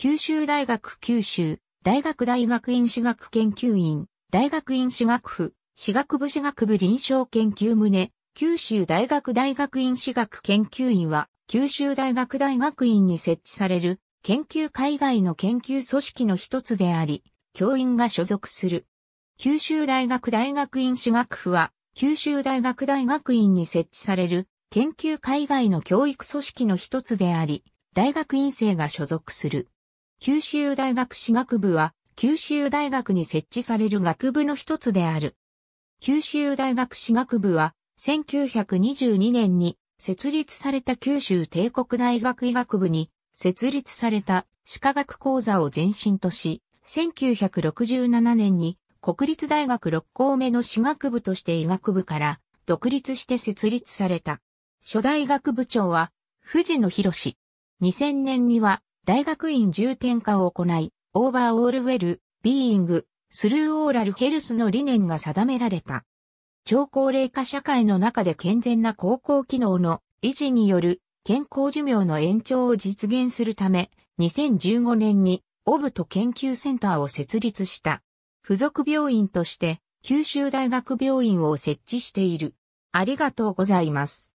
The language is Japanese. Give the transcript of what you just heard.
九州大学九州、大学大学院史学研究院、大学院史学府、史学部史学部臨床研究棟、九州大学大学院史学研究院は、九州大学大学院に設置される、研究海外の研究組織の一つであり、教員が所属する。九州大学大学院史学府は、九州大学大学院に設置される、研究海外の教育組織の一つであり、大学院生が所属する。九州大学史学部は、九州大学に設置される学部の一つである。九州大学史学部は、1922年に設立された九州帝国大学医学部に設立された歯科学講座を前身とし、1967年に国立大学6校目の歯学部として医学部から独立して設立された。初代学部長は藤野博士。2000年には大学院重点化を行い、オーバーオールウェル、ビーイング、スルーオーラルヘルスの理念が定められた。超高齢化社会の中で健全な高校機能の維持による健康寿命の延長を実現するため、2015年にオブト研究センターを設立した。付属病院として九州大学病院を設置している。ありがとうございます。